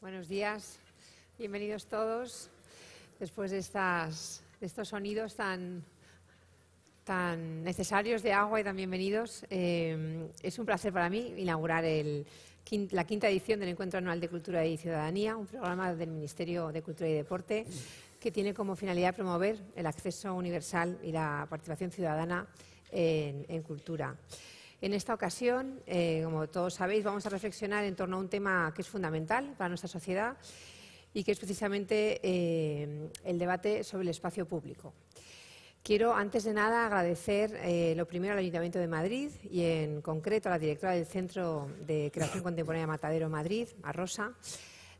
Buenos días, bienvenidos todos. Después de, estos sonidos tan, tan necesarios de agua y tan bienvenidos, eh, es un placer para mí inaugurar la quinta edición del Encuentro Anual de Cultura y Ciudadanía, un programa del Ministerio de Cultura y Deporte que tiene como finalidad promover el acceso universal y la participación ciudadana en cultura. En esta ocasión, eh, como todos sabéis, vamos a reflexionar en torno a un tema que es fundamental para nuestra sociedad y que es precisamente eh, el debate sobre el espacio público. Quiero, antes de nada, agradecer eh, lo primero al Ayuntamiento de Madrid y, en concreto, a la directora del Centro de Creación Contemporánea Matadero Madrid, a Rosa,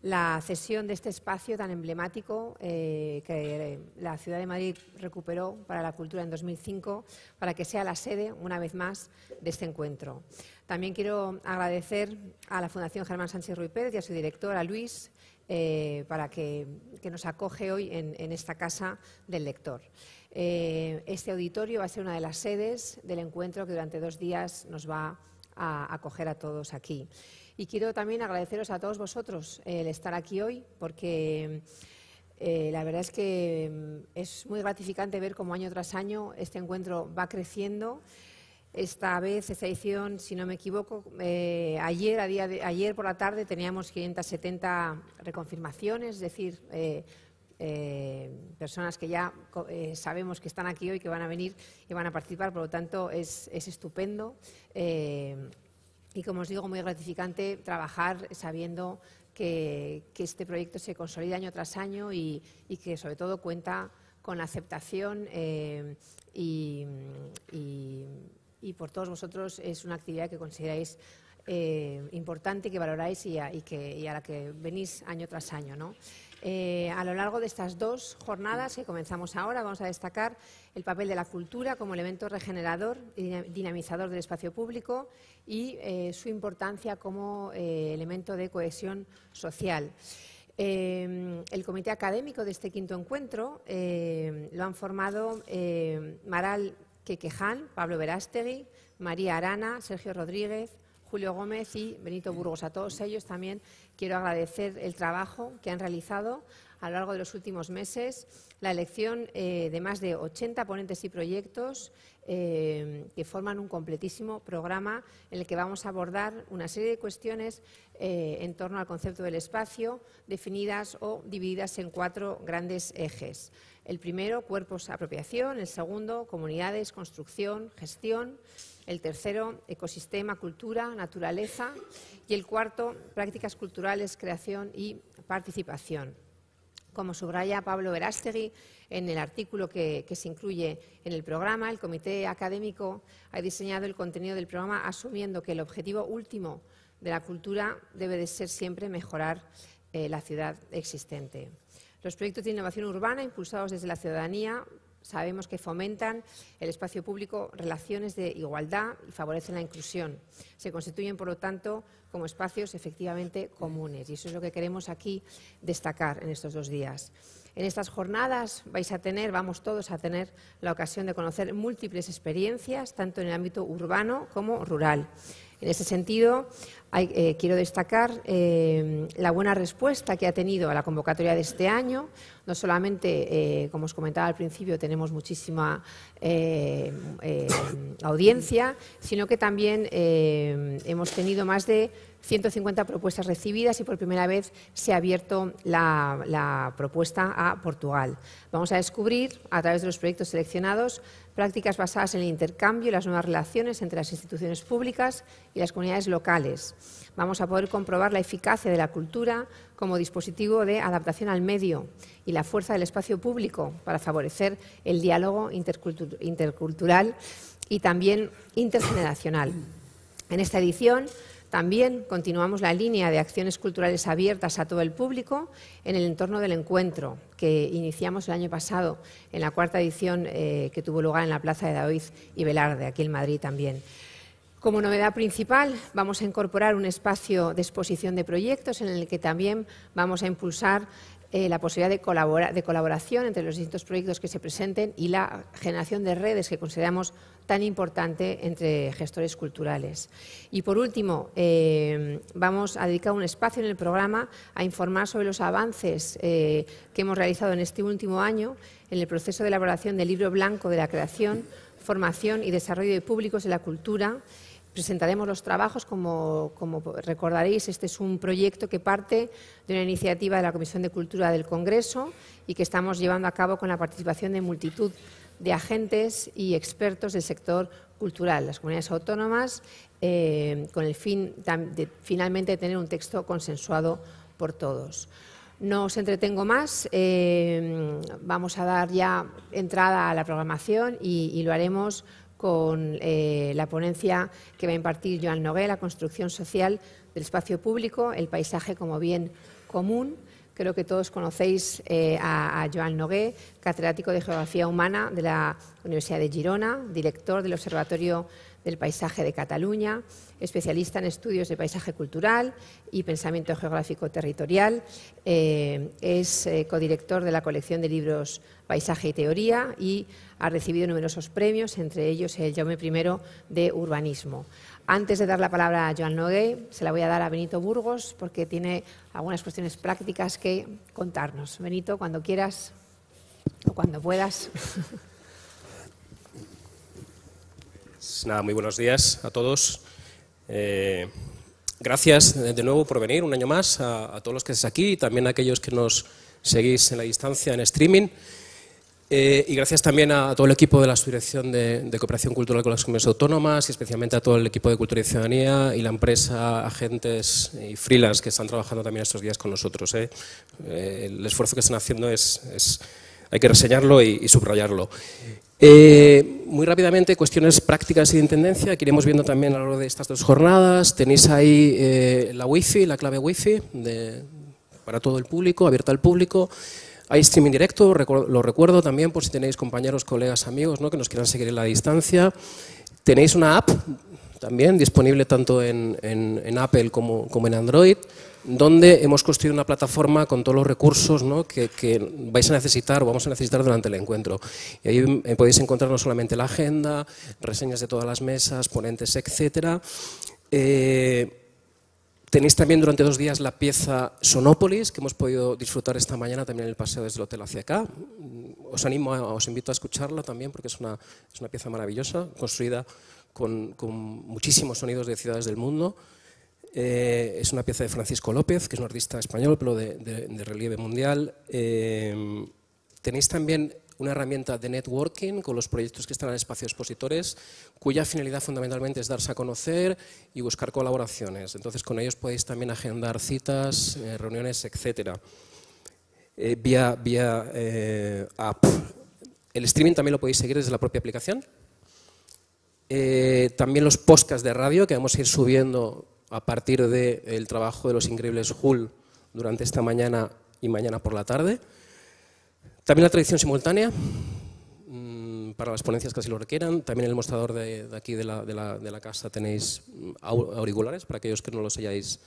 la cesión de este espacio tan emblemático eh, que eh, la ciudad de Madrid recuperó para la cultura en 2005 para que sea la sede, una vez más, de este encuentro. También quiero agradecer a la Fundación Germán Sánchez Ruiz Pérez y a su directora, Luis, eh, para que, nos acoge hoy en, esta casa del lector. este auditorio va a ser una de las sedes del encuentro que durante dos días nos va a acoger a todos aquí. Y quiero también agradeceros a todos vosotros el estar aquí hoy, porque eh, la verdad es que mm, es muy gratificante ver cómo año tras año este encuentro va creciendo. Esta vez, esta edición, si no me equivoco, eh, ayer, ayer por la tarde teníamos 570 reconfirmaciones, es decir, eh, personas que ya sabemos que están aquí hoy, que van a venir y van a participar, por lo tanto es estupendo y, como os digo, muy gratificante trabajar sabiendo que, este proyecto se consolida año tras año y, que, sobre todo, cuenta con aceptación eh, y, por todos vosotros es una actividad que consideráis eh, importante, que valoráis y a, a la que venís año tras año. ¿no? Eh, a lo largo de estas dos jornadas que comenzamos ahora, vamos a destacar el papel de la cultura como elemento regenerador y dinamizador del espacio público y eh, su importancia como eh, elemento de cohesión social. el comité académico de este quinto encuentro lo han formado Maral Quequeján, Pablo Verástegui, María Arana, Sergio Rodríguez, Julio Gómez y Benito Burgos. A todos ellos también quiero agradecer el trabajo que han realizado a lo largo de los últimos meses, la elección eh, de más de 80 ponentes y proyectos eh, que forman un completísimo programa en el que vamos a abordar una serie de cuestiones eh, en torno al concepto del espacio, definidas o divididas en cuatro grandes ejes. El primero, cuerpos apropiación, el segundo, comunidades, construcción, gestión el tercero, ecosistema, cultura, naturaleza, y el cuarto, prácticas culturales, creación y participación. Como subraya Pablo Verástegui en el artículo que, se incluye en el programa, el comité académico ha diseñado el contenido del programa asumiendo que el objetivo último de la cultura debe de ser siempre mejorar eh, la ciudad existente. Los proyectos de innovación urbana impulsados desde la ciudadanía sabemos que fomentan el espacio público relaciones de igualdad y favorecen la inclusión. Se constituyen, por lo tanto, como espacios efectivamente comunes. Y eso es lo que queremos aquí destacar en estos dos días. En estas jornadas vais a tener, vamos todos a tener la ocasión de conocer múltiples experiencias, tanto en el ámbito urbano como rural. En ese sentido, eh, quiero destacar eh, la buena respuesta que ha tenido a la convocatoria de este año. No solamente, eh, como os comentaba al principio, tenemos muchísima audiencia, sino que también hemos tenido más de 150 propuestas recibidas y por primera vez se ha abierto la, propuesta a Portugal. Vamos a descubrir, a través de los proyectos seleccionados, prácticas basadas en el intercambio y las nuevas relaciones entre las instituciones públicas y las comunidades locales Vamos a poder comprobar la eficacia de la cultura como dispositivo de adaptación al medio y la fuerza del espacio público para favorecer el diálogo intercultural y también intergeneracional. En esta edición también continuamos la línea de acciones culturales abiertas a todo el público en el entorno del encuentro que iniciamos el año pasado en la cuarta edición eh, que tuvo lugar en la Plaza de David y Velarde, aquí en Madrid también. Como novedad principal, vamos a incorporar un espacio de exposición de proyectos en el que también vamos a impulsar eh, la posibilidad de, colaboración entre los distintos proyectos que se presenten y la generación de redes que consideramos tan importante entre gestores culturales. Y por último, eh, vamos a dedicar un espacio en el programa a informar sobre los avances eh, que hemos realizado en este último año en el proceso de elaboración del libro blanco de la creación, formación y desarrollo de públicos de la cultura presentaremos los trabajos. Como, recordaréis, este es un proyecto que parte de una iniciativa de la Comisión de Cultura del Congreso y que estamos llevando a cabo con la participación de multitud de agentes y expertos del sector cultural, las comunidades autónomas, eh, con el fin de finalmente tener un texto consensuado por todos. No os entretengo más, eh, vamos a dar ya entrada a la programación y lo haremos con eh, la ponencia que va a impartir Joan Nogué, la construcción social del espacio público, el paisaje como bien común. Creo que todos conocéis eh, a, Joan Nogué, catedrático de Geografía Humana de la Universidad de Girona, director del Observatorio del paisaje de Cataluña, especialista en estudios de paisaje cultural y pensamiento geográfico territorial. Eh, es eh, codirector de la colección de libros Paisaje y Teoría y ha recibido numerosos premios, entre ellos el Jaume I de Urbanismo. Antes de dar la palabra a Joan Nogué, se la voy a dar a Benito Burgos porque tiene algunas cuestiones prácticas que contarnos. Benito, cuando quieras o cuando puedas. Pues muy buenos días a todos. Eh, gracias de nuevo por venir un año más a, todos los que estáis aquí y también a aquellos que nos seguís en la distancia en streaming. Eh, y gracias también a, todo el equipo de la Subdirección de, Cooperación Cultural con las Comunidades Autónomas y especialmente a todo el equipo de Cultura y Ciudadanía y la empresa, agentes y freelance que están trabajando también estos días con nosotros. Eh. el esfuerzo que están haciendo es, hay que reseñarlo y subrayarlo. Eh, muy rápidamente, cuestiones prácticas y de intendencia, que iremos viendo también a lo largo de estas dos jornadas. Tenéis ahí eh, la wifi, la clave wifi de, para todo el público, abierta al público. Hay streaming directo, lo recuerdo también por si tenéis compañeros, colegas, amigos que nos quieran seguir en la distancia. Tenéis una app también, disponible tanto en, Apple como, en Android, donde hemos construido una plataforma con todos los recursos que, vais a necesitar o vamos a necesitar durante el encuentro. ahí eh, podéis encontrar no solamente la agenda, reseñas de todas las mesas, ponentes, etcétera. Eh, tenéis también durante dos días la pieza Sonópolis, que hemos podido disfrutar esta mañana también en el paseo desde el hotel hacia acá. Os animo, os invito a escucharla también porque es una, es una pieza maravillosa, construida con, muchísimos sonidos de ciudades del mundo. Eh, es una pieza de Francisco López, que es un artista español, pero de, relieve mundial. Eh, tenéis también una herramienta de networking con los proyectos que están en Espacio Expositores, cuya finalidad fundamentalmente es darse a conocer y buscar colaboraciones. Entonces, con ellos podéis también agendar citas, eh, reuniones, etcétera, vía app. El streaming también lo podéis seguir desde la propia aplicación, eh, también los podcasts de radio que vamos a ir subiendo a partir del trabajo de los increíbles Hull durante esta mañana y mañana por la tarde. También la tradición simultánea, mm, para las ponencias que así lo requieran. También el mostrador de, aquí de la, de la casa tenéis auriculares para aquellos que no los hayáis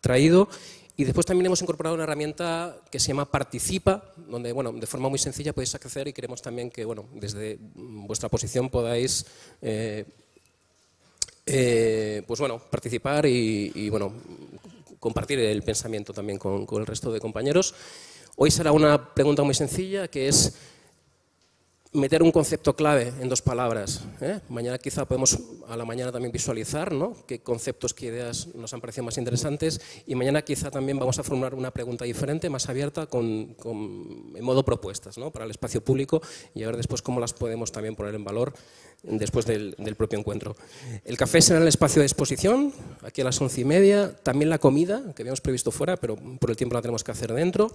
traído. Y después también hemos incorporado una herramienta que se llama Participa, donde bueno, de forma muy sencilla podéis acceder y queremos también que bueno, desde mm, vuestra posición podáis eh, eh, pues bueno, participar y, bueno, compartir el pensamiento también con el resto de compañeros. Hoy será una pregunta muy sencilla que es meter un concepto clave en dos palabras. ¿eh? Mañana quizá podemos a la mañana también visualizar ¿no? qué conceptos, qué ideas nos han parecido más interesantes y mañana quizá también vamos a formular una pregunta diferente, más abierta, con, en modo propuestas ¿no? para el espacio público y a ver después cómo las podemos también poner en valor después del, del propio encuentro. El café será el espacio de exposición, aquí a las once y media, también la comida, que habíamos previsto fuera, pero por el tiempo la tenemos que hacer dentro.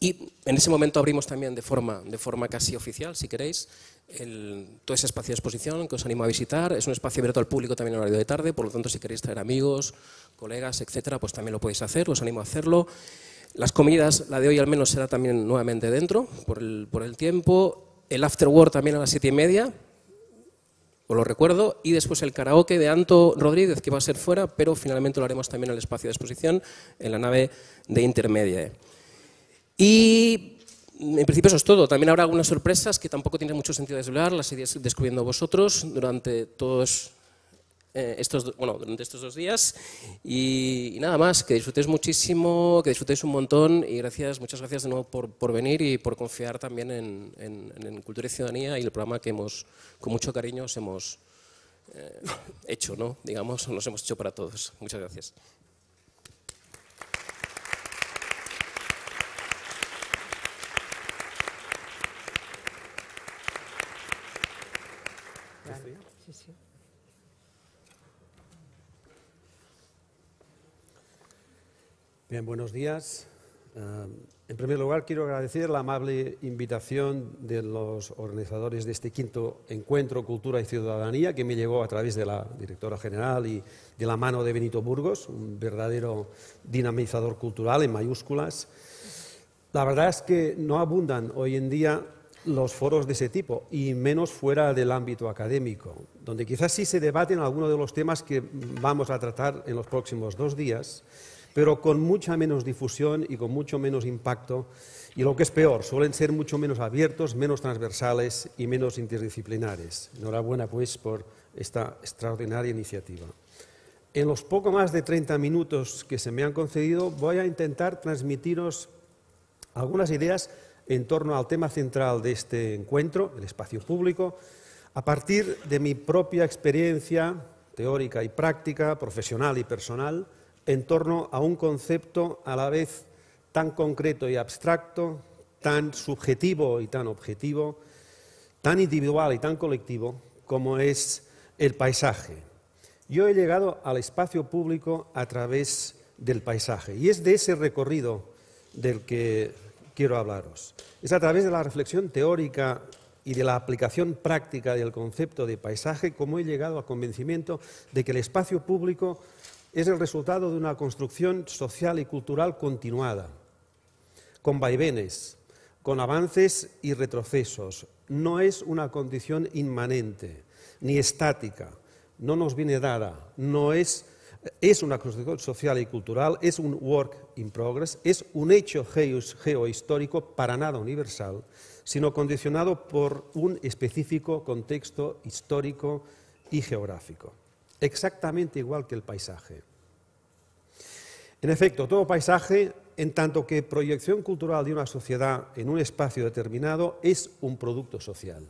Y en ese momento abrimos también de forma, de forma casi oficial, si queréis, todo ese espacio de exposición que os animo a visitar. Es un espacio abierto al público también a horario de tarde, por lo tanto, si queréis traer amigos, colegas, etcétera, pues también lo podéis hacer, os animo a hacerlo. Las comidas, la de hoy al menos será también nuevamente dentro, por el, por el tiempo. El after también a las siete y media, os lo recuerdo, y después el karaoke de Anto Rodríguez, que va a ser fuera, pero finalmente lo haremos también en el espacio de exposición, en la nave de Intermedia. Y en principio eso es todo. También habrá algunas sorpresas que tampoco tiene mucho sentido desvelar, las iréis descubriendo vosotros durante todos eh, estos, bueno, durante estos dos días. Y, nada más, que disfrutéis muchísimo, que disfrutéis un montón y gracias, muchas gracias de nuevo por, por venir y por confiar también en, Cultura y Ciudadanía y el programa que hemos, con mucho cariño, hemos eh, hecho, ¿no? Digamos, nos hemos hecho para todos. Muchas gracias. Bien, buenos días. Eh, en primer lugar, quiero agradecer la amable invitación de los organizadores de este quinto encuentro Cultura y Ciudadanía, que me llegó a través de la directora general y de la mano de Benito Burgos, un verdadero dinamizador cultural en mayúsculas. La verdad es que no abundan hoy en día los foros de ese tipo, y menos fuera del ámbito académico, donde quizás sí se debaten algunos de los temas que vamos a tratar en los próximos dos días pero con mucha menos difusión y con mucho menos impacto. Y lo que es peor, suelen ser mucho menos abiertos, menos transversales y menos interdisciplinares. Enhorabuena, pues, por esta extraordinaria iniciativa. En los poco más de 30 minutos que se me han concedido, voy a intentar transmitiros algunas ideas en torno al tema central de este encuentro, el espacio público, a partir de mi propia experiencia teórica y práctica, profesional y personal, en torno a un concepto a la vez tan concreto y abstracto, tan subjetivo y tan objetivo, tan individual y tan colectivo como es el paisaje. Yo he llegado al espacio público a través del paisaje y es de ese recorrido del que quiero hablaros. Es a través de la reflexión teórica y de la aplicación práctica del concepto de paisaje como he llegado al convencimiento de que el espacio público es el resultado de una construcción social y cultural continuada, con vaivenes, con avances y retrocesos. No es una condición inmanente ni estática, no nos viene dada, no es, es una construcción social y cultural, es un work in progress, es un hecho geohistórico para nada universal, sino condicionado por un específico contexto histórico y geográfico exactamente igual que el paisaje. En efecto, todo paisaje, en tanto que proyección cultural de una sociedad en un espacio determinado, es un producto social.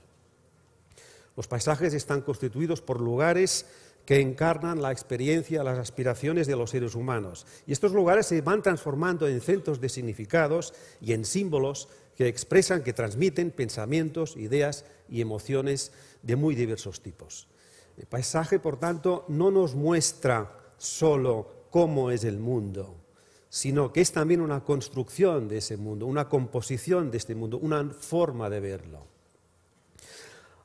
Los paisajes están constituidos por lugares que encarnan la experiencia, las aspiraciones de los seres humanos. Y estos lugares se van transformando en centros de significados y en símbolos que expresan, que transmiten pensamientos, ideas y emociones de muy diversos tipos. El paisaje, por tanto, no nos muestra solo cómo es el mundo, sino que es también una construcción de ese mundo, una composición de este mundo, una forma de verlo.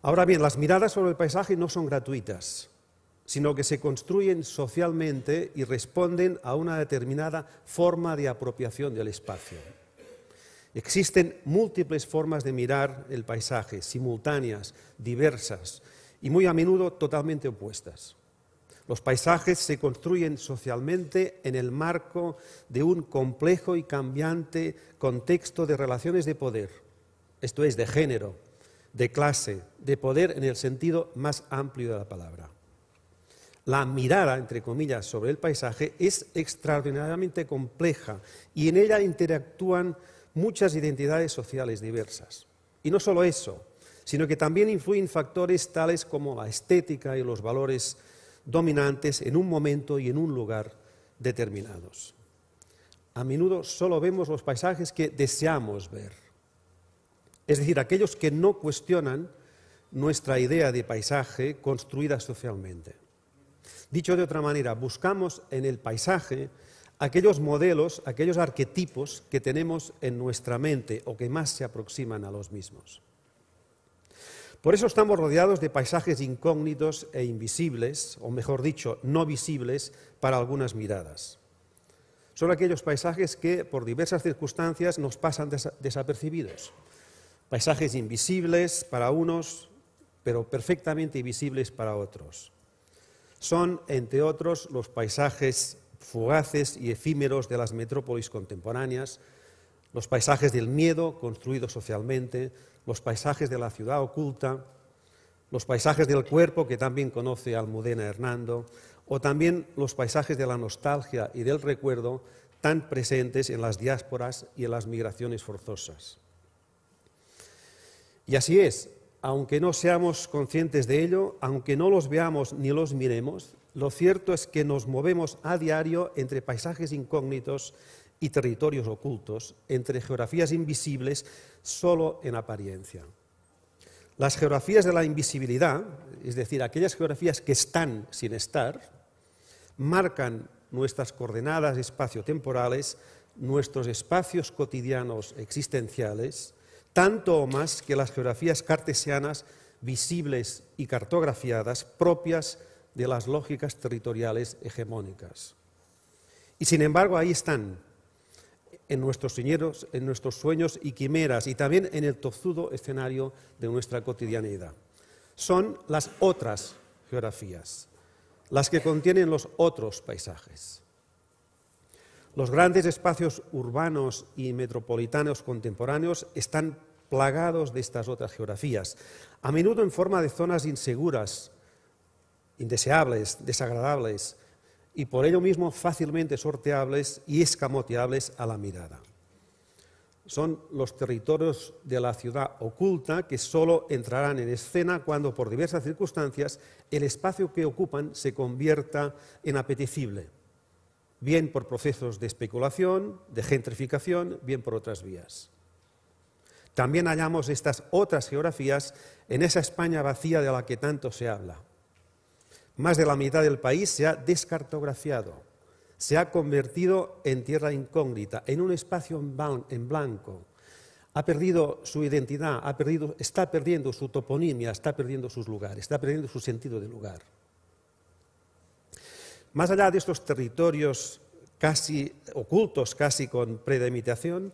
Ahora bien, las miradas sobre el paisaje no son gratuitas, sino que se construyen socialmente y responden a una determinada forma de apropiación del espacio. Existen múltiples formas de mirar el paisaje, simultáneas, diversas, y muy a menudo totalmente opuestas. Los paisajes se construyen socialmente en el marco de un complejo y cambiante contexto de relaciones de poder, esto es, de género, de clase, de poder en el sentido más amplio de la palabra. La mirada, entre comillas, sobre el paisaje es extraordinariamente compleja y en ella interactúan muchas identidades sociales diversas. Y no solo eso, sino que también influyen factores tales como la estética y los valores dominantes en un momento y en un lugar determinados. A menudo solo vemos los paisajes que deseamos ver, es decir, aquellos que no cuestionan nuestra idea de paisaje construida socialmente. Dicho de otra manera, buscamos en el paisaje aquellos modelos, aquellos arquetipos que tenemos en nuestra mente o que más se aproximan a los mismos. Por eso estamos rodeados de paisajes incógnitos e invisibles, o mejor dicho, no visibles para algunas miradas. Son aquellos paisajes que por diversas circunstancias nos pasan desapercibidos. Paisajes invisibles para unos, pero perfectamente visibles para otros. Son, entre otros, los paisajes fugaces y efímeros de las metrópolis contemporáneas, los paisajes del miedo construidos socialmente, los paisajes de la ciudad oculta, los paisajes del cuerpo que también conoce Almudena Hernando, o también los paisajes de la nostalgia y del recuerdo tan presentes en las diásporas y en las migraciones forzosas. Y así es, aunque no seamos conscientes de ello, aunque no los veamos ni los miremos, lo cierto es que nos movemos a diario entre paisajes incógnitos y territorios ocultos, entre geografías invisibles solo en apariencia. Las geografías de la invisibilidad, es decir, aquellas geografías que están sin estar, marcan nuestras coordenadas espaciotemporales, nuestros espacios cotidianos existenciales, tanto o más que las geografías cartesianas visibles y cartografiadas propias de las lógicas territoriales hegemónicas. Y sin embargo, ahí están, en nuestros sueños, en nuestros sueños y quimeras, y también en el tozudo escenario de nuestra cotidianidad. Son las otras geografías, las que contienen los otros paisajes. Los grandes espacios urbanos y metropolitanos contemporáneos están plagados de estas otras geografías, a menudo en forma de zonas inseguras, indeseables, desagradables, y por ello mismo fácilmente sorteables y escamoteables a la mirada. Son los territorios de la ciudad oculta que solo entrarán en escena cuando por diversas circunstancias el espacio que ocupan se convierta en apetecible, bien por procesos de especulación, de gentrificación, bien por otras vías. También hallamos estas otras geografías en esa España vacía de la que tanto se habla más de la mitad del país se ha descartografiado, se ha convertido en tierra incógnita, en un espacio en blanco. Ha perdido su identidad, ha perdido, está perdiendo su toponimia, está perdiendo sus lugares, está perdiendo su sentido de lugar. Más allá de estos territorios casi ocultos, casi con predemitación,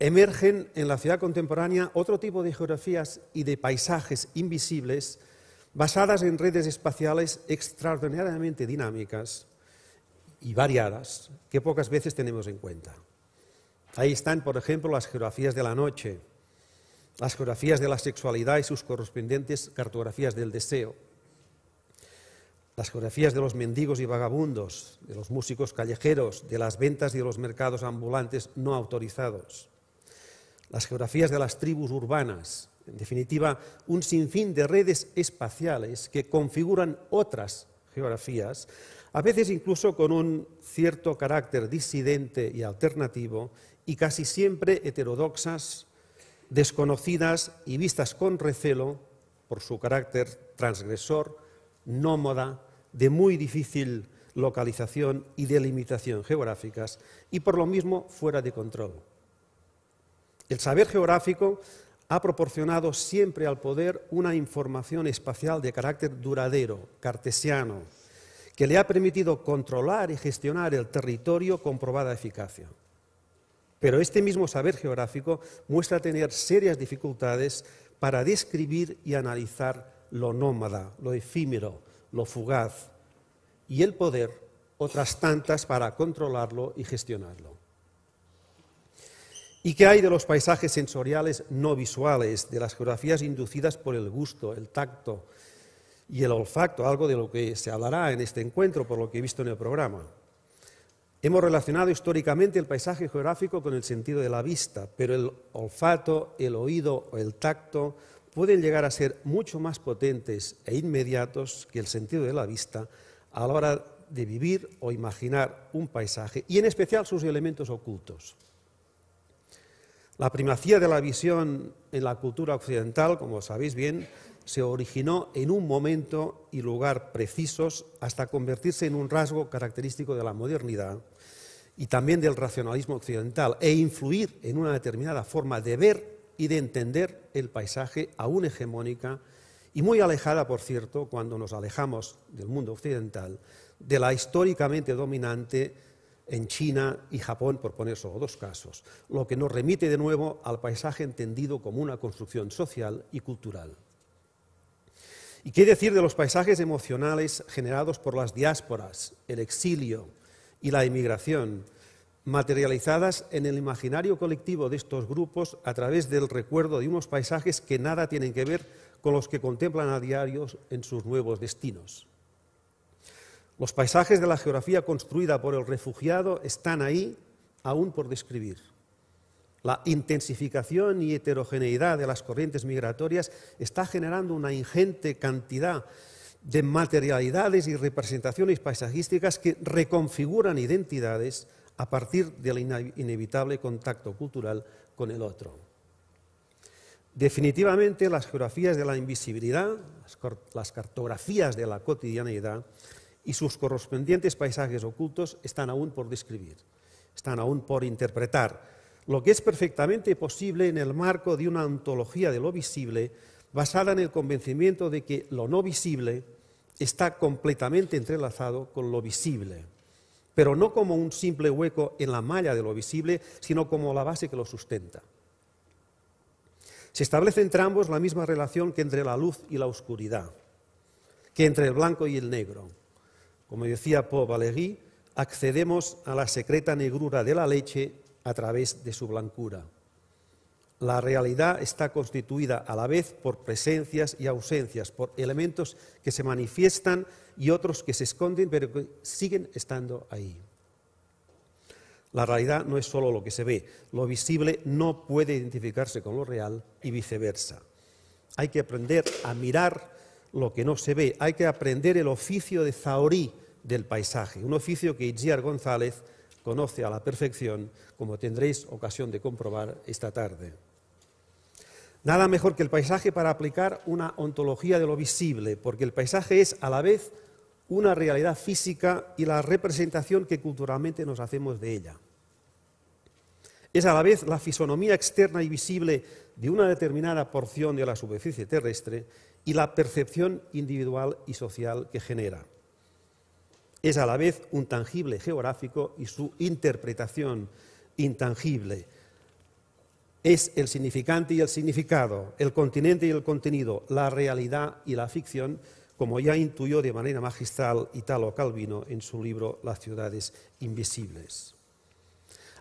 emergen en la ciudad contemporánea otro tipo de geografías y de paisajes invisibles basadas en redes espaciales extraordinariamente dinámicas y variadas que pocas veces tenemos en cuenta. Ahí están, por ejemplo, las geografías de la noche, las geografías de la sexualidad y sus correspondientes cartografías del deseo, las geografías de los mendigos y vagabundos, de los músicos callejeros, de las ventas y de los mercados ambulantes no autorizados, las geografías de las tribus urbanas, en definitiva, un sinfín de redes espaciales que configuran otras geografías, a veces incluso con un cierto carácter disidente y alternativo, y casi siempre heterodoxas, desconocidas y vistas con recelo por su carácter transgresor, nómada, de muy difícil localización y delimitación geográficas, y por lo mismo fuera de control. El saber geográfico ha proporcionado siempre al poder una información espacial de carácter duradero, cartesiano, que le ha permitido controlar y gestionar el territorio con probada eficacia. Pero este mismo saber geográfico muestra tener serias dificultades para describir y analizar lo nómada, lo efímero, lo fugaz, y el poder, otras tantas para controlarlo y gestionarlo. ¿Y qué hay de los paisajes sensoriales no visuales, de las geografías inducidas por el gusto, el tacto y el olfacto? Algo de lo que se hablará en este encuentro, por lo que he visto en el programa. Hemos relacionado históricamente el paisaje geográfico con el sentido de la vista, pero el olfato, el oído o el tacto pueden llegar a ser mucho más potentes e inmediatos que el sentido de la vista a la hora de vivir o imaginar un paisaje y en especial sus elementos ocultos. La primacía de la visión en la cultura occidental, como sabéis bien, se originó en un momento y lugar precisos hasta convertirse en un rasgo característico de la modernidad y también del racionalismo occidental e influir en una determinada forma de ver y de entender el paisaje aún hegemónica y muy alejada, por cierto, cuando nos alejamos del mundo occidental, de la históricamente dominante en China y Japón, por poner solo dos casos, lo que nos remite de nuevo al paisaje entendido como una construcción social y cultural. ¿Y qué decir de los paisajes emocionales generados por las diásporas, el exilio y la emigración, materializadas en el imaginario colectivo de estos grupos a través del recuerdo de unos paisajes que nada tienen que ver con los que contemplan a diario en sus nuevos destinos? Los paisajes de la geografía construida por el refugiado están ahí aún por describir. La intensificación y heterogeneidad de las corrientes migratorias está generando una ingente cantidad de materialidades y representaciones paisajísticas que reconfiguran identidades a partir del inevitable contacto cultural con el otro. Definitivamente las geografías de la invisibilidad, las cartografías de la cotidianeidad, y sus correspondientes paisajes ocultos están aún por describir, están aún por interpretar, lo que es perfectamente posible en el marco de una antología de lo visible basada en el convencimiento de que lo no visible está completamente entrelazado con lo visible, pero no como un simple hueco en la malla de lo visible, sino como la base que lo sustenta. Se establece entre ambos la misma relación que entre la luz y la oscuridad, que entre el blanco y el negro como decía Paul Valéry, accedemos a la secreta negrura de la leche a través de su blancura. La realidad está constituida a la vez por presencias y ausencias, por elementos que se manifiestan y otros que se esconden, pero que siguen estando ahí. La realidad no es solo lo que se ve, lo visible no puede identificarse con lo real y viceversa. Hay que aprender a mirar lo que no se ve, hay que aprender el oficio de Zahorí, del paisaje, un oficio que Itziar González conoce a la perfección, como tendréis ocasión de comprobar esta tarde. Nada mejor que el paisaje para aplicar una ontología de lo visible, porque el paisaje es a la vez una realidad física y la representación que culturalmente nos hacemos de ella. Es a la vez la fisonomía externa y visible de una determinada porción de la superficie terrestre y la percepción individual y social que genera es a la vez un tangible geográfico y su interpretación intangible. Es el significante y el significado, el continente y el contenido, la realidad y la ficción, como ya intuyó de manera magistral Italo Calvino en su libro Las ciudades invisibles.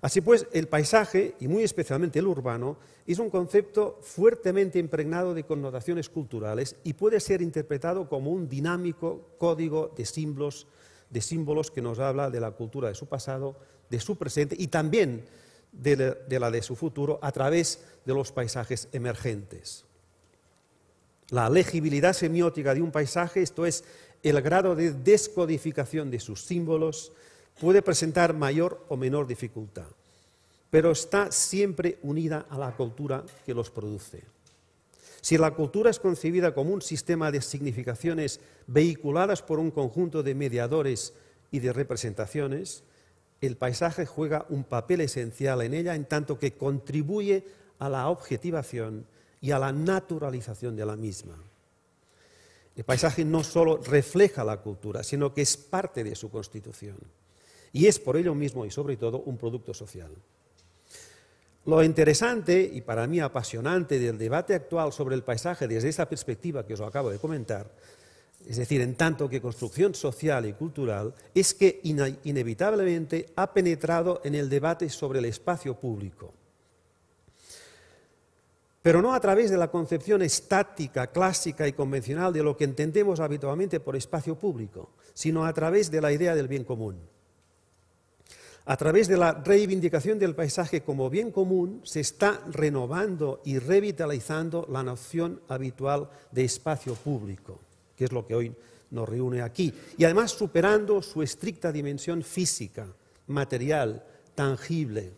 Así pues, el paisaje, y muy especialmente el urbano, es un concepto fuertemente impregnado de connotaciones culturales y puede ser interpretado como un dinámico código de símbolos de símbolos que nos habla de la cultura de su pasado, de su presente y también de la de su futuro a través de los paisajes emergentes. La legibilidad semiótica de un paisaje, esto es, el grado de descodificación de sus símbolos, puede presentar mayor o menor dificultad, pero está siempre unida a la cultura que los produce. Si la cultura es concebida como un sistema de significaciones vehiculadas por un conjunto de mediadores y de representaciones, el paisaje juega un papel esencial en ella en tanto que contribuye a la objetivación y a la naturalización de la misma. El paisaje no solo refleja la cultura, sino que es parte de su constitución. Y es por ello mismo y sobre todo un producto social. Lo interesante y para mí apasionante del debate actual sobre el paisaje desde esa perspectiva que os acabo de comentar, es decir, en tanto que construcción social y cultural, es que inevitablemente ha penetrado en el debate sobre el espacio público. Pero no a través de la concepción estática, clásica y convencional de lo que entendemos habitualmente por espacio público, sino a través de la idea del bien común a través de la reivindicación del paisaje como bien común, se está renovando y revitalizando la noción habitual de espacio público, que es lo que hoy nos reúne aquí, y además superando su estricta dimensión física, material, tangible,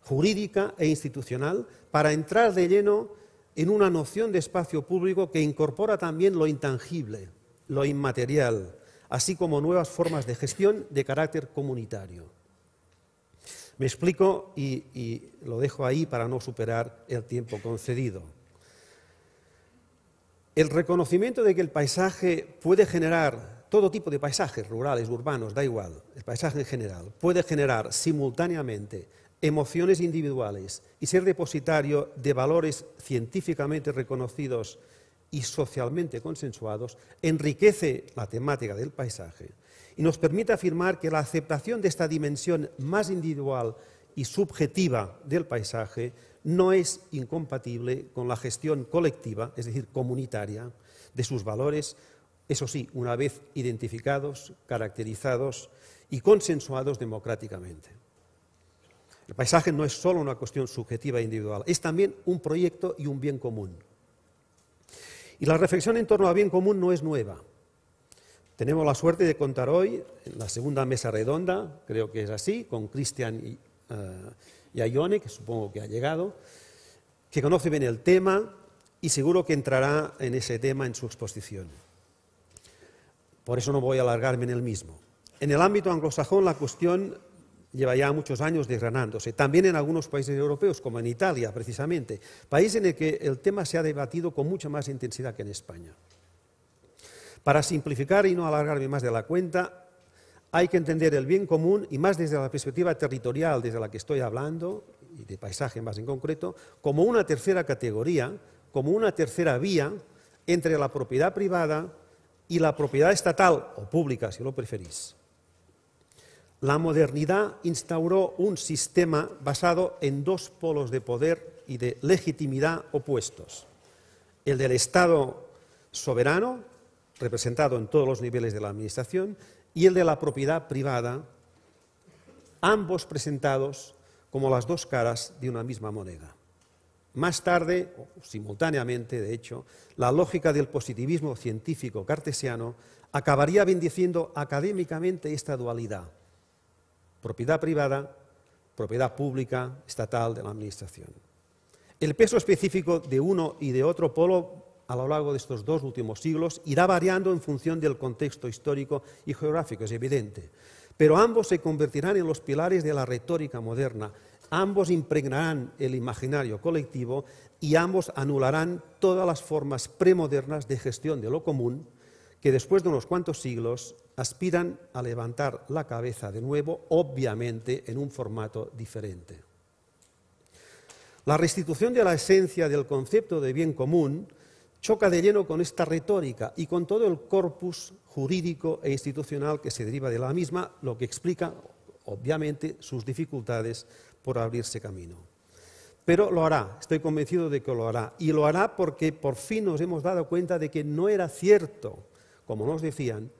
jurídica e institucional, para entrar de lleno en una noción de espacio público que incorpora también lo intangible, lo inmaterial, así como nuevas formas de gestión de carácter comunitario. Me explico y, lo dejo ahí para no superar el tiempo concedido. El reconocimiento de que el paisaje puede generar todo tipo de paisajes, rurales, urbanos, da igual, el paisaje en general, puede generar simultáneamente emociones individuales y ser depositario de valores científicamente reconocidos y socialmente consensuados, enriquece la temática del paisaje y nos permite afirmar que la aceptación de esta dimensión más individual y subjetiva del paisaje no es incompatible con la gestión colectiva, es decir, comunitaria, de sus valores, eso sí, una vez identificados, caracterizados y consensuados democráticamente. El paisaje no es solo una cuestión subjetiva e individual, es también un proyecto y un bien común. Y la reflexión en torno a bien común no es nueva. Tenemos la suerte de contar hoy, en la segunda mesa redonda, creo que es así, con Cristian y, eh, que supongo que ha llegado, que conoce bien el tema y seguro que entrará en ese tema en su exposición. Por eso no voy a alargarme en el mismo. En el ámbito anglosajón la cuestión lleva ya muchos años desgranándose, también en algunos países europeos, como en Italia precisamente, país en el que el tema se ha debatido con mucha más intensidad que en España. Para simplificar y no alargarme más de la cuenta, hay que entender el bien común y más desde la perspectiva territorial desde la que estoy hablando, y de paisaje más en concreto, como una tercera categoría, como una tercera vía entre la propiedad privada y la propiedad estatal o pública, si lo preferís la modernidad instauró un sistema basado en dos polos de poder y de legitimidad opuestos. El del Estado soberano, representado en todos los niveles de la Administración, y el de la propiedad privada, ambos presentados como las dos caras de una misma moneda. Más tarde, o simultáneamente de hecho, la lógica del positivismo científico cartesiano acabaría bendiciendo académicamente esta dualidad propiedad privada, propiedad pública, estatal de la Administración. El peso específico de uno y de otro polo a lo largo de estos dos últimos siglos irá variando en función del contexto histórico y geográfico, es evidente, pero ambos se convertirán en los pilares de la retórica moderna, ambos impregnarán el imaginario colectivo y ambos anularán todas las formas premodernas de gestión de lo común, que después de unos cuantos siglos aspiran a levantar la cabeza de nuevo, obviamente en un formato diferente. La restitución de la esencia del concepto de bien común choca de lleno con esta retórica y con todo el corpus jurídico e institucional que se deriva de la misma, lo que explica, obviamente, sus dificultades por abrirse camino. Pero lo hará, estoy convencido de que lo hará, y lo hará porque por fin nos hemos dado cuenta de que no era cierto como nos decían,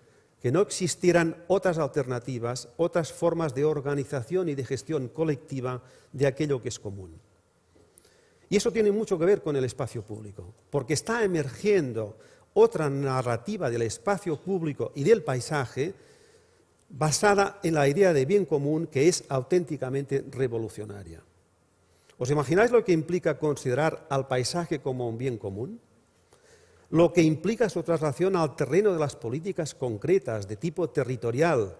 que no existieran otras alternativas, otras formas de organización y de gestión colectiva de aquello que es común. Y eso tiene mucho que ver con el espacio público, porque está emergiendo otra narrativa del espacio público y del paisaje basada en la idea de bien común que es auténticamente revolucionaria. ¿Os imagináis lo que implica considerar al paisaje como un bien común? lo que implica su traslación al terreno de las políticas concretas de tipo territorial,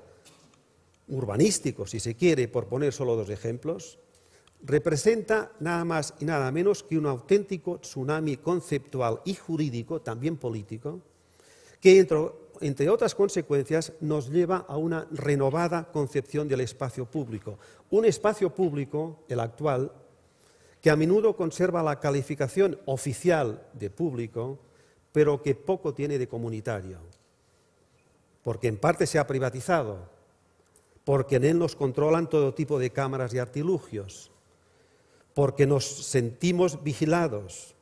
urbanístico, si se quiere, por poner solo dos ejemplos, representa nada más y nada menos que un auténtico tsunami conceptual y jurídico, también político, que entre, otras consecuencias nos lleva a una renovada concepción del espacio público. Un espacio público, el actual, que a menudo conserva la calificación oficial de público, pero que poco tiene de comunitario, porque en parte se ha privatizado, porque en él nos controlan todo tipo de cámaras y artilugios, porque nos sentimos vigilados,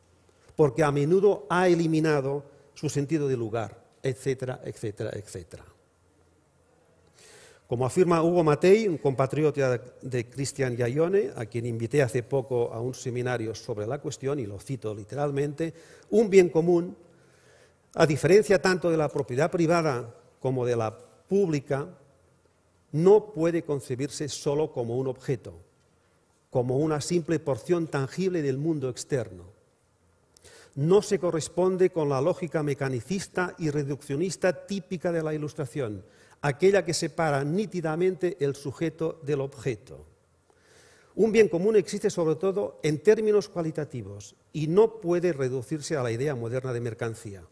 porque a menudo ha eliminado su sentido de lugar, etcétera, etcétera, etcétera. Como afirma Hugo Matei, un compatriota de Cristian Yayone, a quien invité hace poco a un seminario sobre la cuestión, y lo cito literalmente, un bien común a diferencia tanto de la propiedad privada como de la pública, no puede concebirse solo como un objeto, como una simple porción tangible del mundo externo. No se corresponde con la lógica mecanicista y reduccionista típica de la Ilustración, aquella que separa nítidamente el sujeto del objeto. Un bien común existe sobre todo en términos cualitativos y no puede reducirse a la idea moderna de mercancía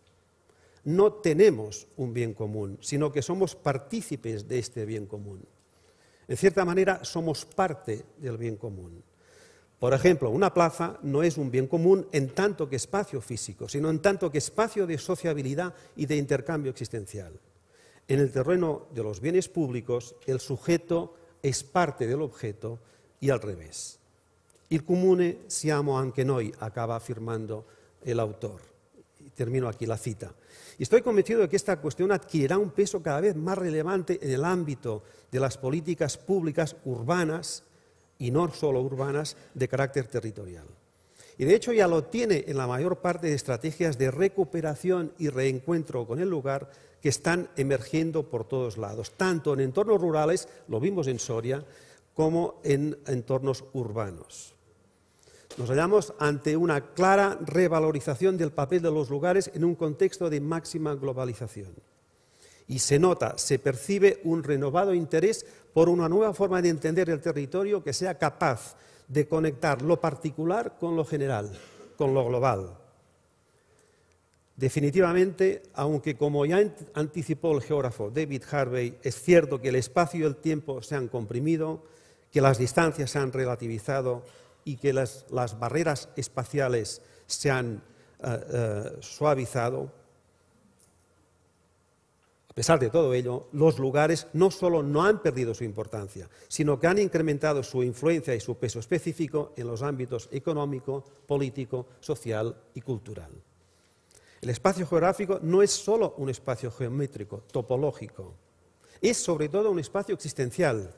no tenemos un bien común, sino que somos partícipes de este bien común. En cierta manera, somos parte del bien común. Por ejemplo, una plaza no es un bien común en tanto que espacio físico, sino en tanto que espacio de sociabilidad y de intercambio existencial. En el terreno de los bienes públicos, el sujeto es parte del objeto y al revés. Il comune siamo anche noi, acaba afirmando el autor. Termino aquí la cita. Y estoy convencido de que esta cuestión adquirirá un peso cada vez más relevante en el ámbito de las políticas públicas urbanas y no solo urbanas de carácter territorial. Y de hecho ya lo tiene en la mayor parte de estrategias de recuperación y reencuentro con el lugar que están emergiendo por todos lados, tanto en entornos rurales, lo vimos en Soria, como en entornos urbanos nos hallamos ante una clara revalorización del papel de los lugares en un contexto de máxima globalización. Y se nota, se percibe un renovado interés por una nueva forma de entender el territorio que sea capaz de conectar lo particular con lo general, con lo global. Definitivamente, aunque como ya anticipó el geógrafo David Harvey, es cierto que el espacio y el tiempo se han comprimido, que las distancias se han relativizado, y que las, barreras espaciales se han eh, eh, suavizado, a pesar de todo ello, los lugares no solo no han perdido su importancia, sino que han incrementado su influencia y su peso específico en los ámbitos económico, político, social y cultural. El espacio geográfico no es solo un espacio geométrico, topológico, es sobre todo un espacio existencial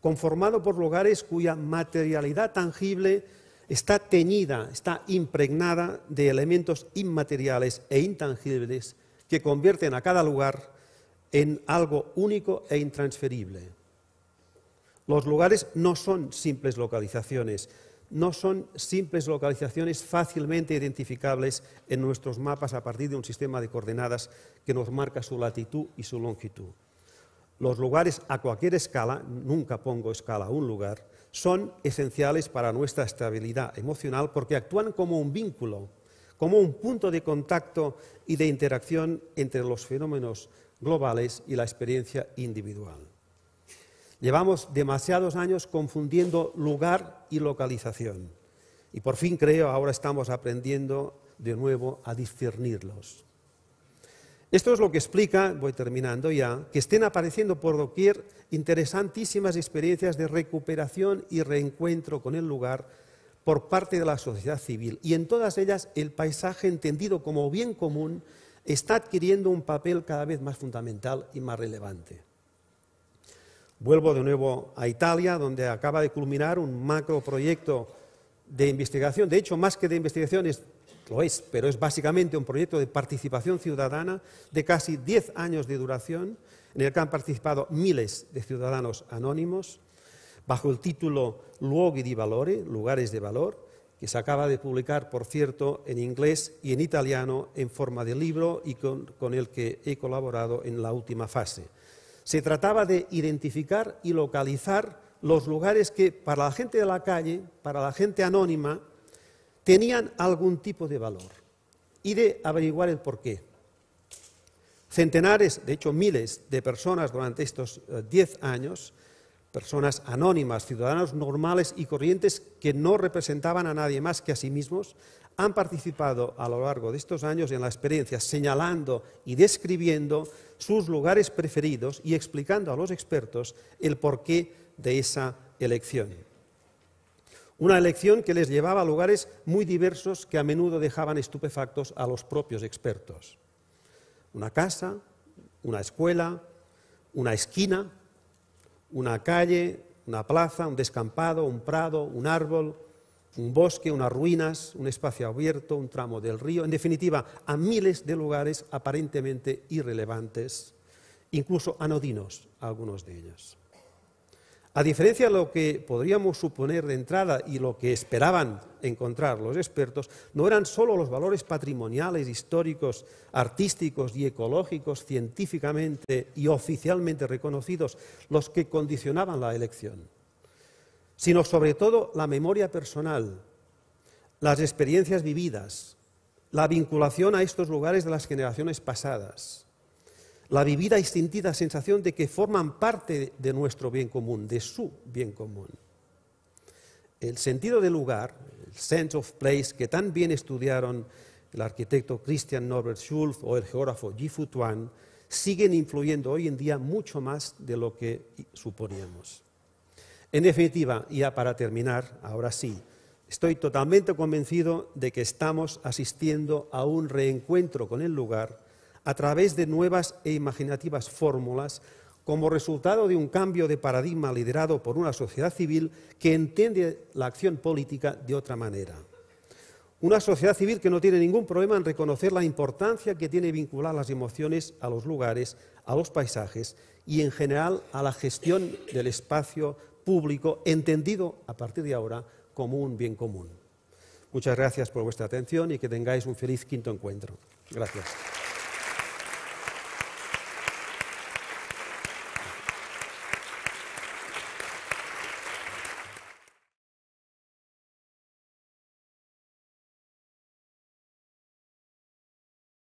conformado por lugares cuya materialidad tangible está teñida, está impregnada de elementos inmateriales e intangibles que convierten a cada lugar en algo único e intransferible. Los lugares no son simples localizaciones, no son simples localizaciones fácilmente identificables en nuestros mapas a partir de un sistema de coordenadas que nos marca su latitud y su longitud los lugares a cualquier escala, nunca pongo escala a un lugar, son esenciales para nuestra estabilidad emocional porque actúan como un vínculo, como un punto de contacto y de interacción entre los fenómenos globales y la experiencia individual. Llevamos demasiados años confundiendo lugar y localización y por fin creo ahora estamos aprendiendo de nuevo a discernirlos. Esto es lo que explica, voy terminando ya, que estén apareciendo por doquier interesantísimas experiencias de recuperación y reencuentro con el lugar por parte de la sociedad civil. Y en todas ellas el paisaje entendido como bien común está adquiriendo un papel cada vez más fundamental y más relevante. Vuelvo de nuevo a Italia, donde acaba de culminar un macroproyecto de investigación. De hecho, más que de investigación, es lo es, pero es básicamente un proyecto de participación ciudadana de casi 10 años de duración, en el que han participado miles de ciudadanos anónimos, bajo el título Luoghi di Valore, lugares de valor, que se acaba de publicar, por cierto, en inglés y en italiano en forma de libro y con el que he colaborado en la última fase. Se trataba de identificar y localizar los lugares que para la gente de la calle, para la gente anónima, tenían algún tipo de valor y de averiguar el porqué. Centenares, de hecho miles de personas durante estos eh, diez años, personas anónimas, ciudadanos normales y corrientes que no representaban a nadie más que a sí mismos, han participado a lo largo de estos años en la experiencia, señalando y describiendo sus lugares preferidos y explicando a los expertos el porqué de esa elección. Una elección que les llevaba a lugares muy diversos que a menudo dejaban estupefactos a los propios expertos. Una casa, una escuela, una esquina, una calle, una plaza, un descampado, un prado, un árbol, un bosque, unas ruinas, un espacio abierto, un tramo del río, en definitiva, a miles de lugares aparentemente irrelevantes, incluso anodinos algunos de ellos. A diferencia de lo que podríamos suponer de entrada y lo que esperaban encontrar los expertos, no eran solo los valores patrimoniales, históricos, artísticos y ecológicos científicamente y oficialmente reconocidos los que condicionaban la elección, sino sobre todo la memoria personal, las experiencias vividas, la vinculación a estos lugares de las generaciones pasadas la vivida y sentida sensación de que forman parte de nuestro bien común, de su bien común. El sentido de lugar, el sense of place, que tan bien estudiaron el arquitecto Christian Norbert Schulz o el geógrafo Ji-Fu Tuan, siguen influyendo hoy en día mucho más de lo que suponíamos. En definitiva, y ya para terminar, ahora sí, estoy totalmente convencido de que estamos asistiendo a un reencuentro con el lugar a través de nuevas e imaginativas fórmulas como resultado de un cambio de paradigma liderado por una sociedad civil que entiende la acción política de otra manera. Una sociedad civil que no tiene ningún problema en reconocer la importancia que tiene vincular las emociones a los lugares, a los paisajes y en general a la gestión del espacio público, entendido a partir de ahora como un bien común. Muchas gracias por vuestra atención y que tengáis un feliz quinto encuentro. Gracias.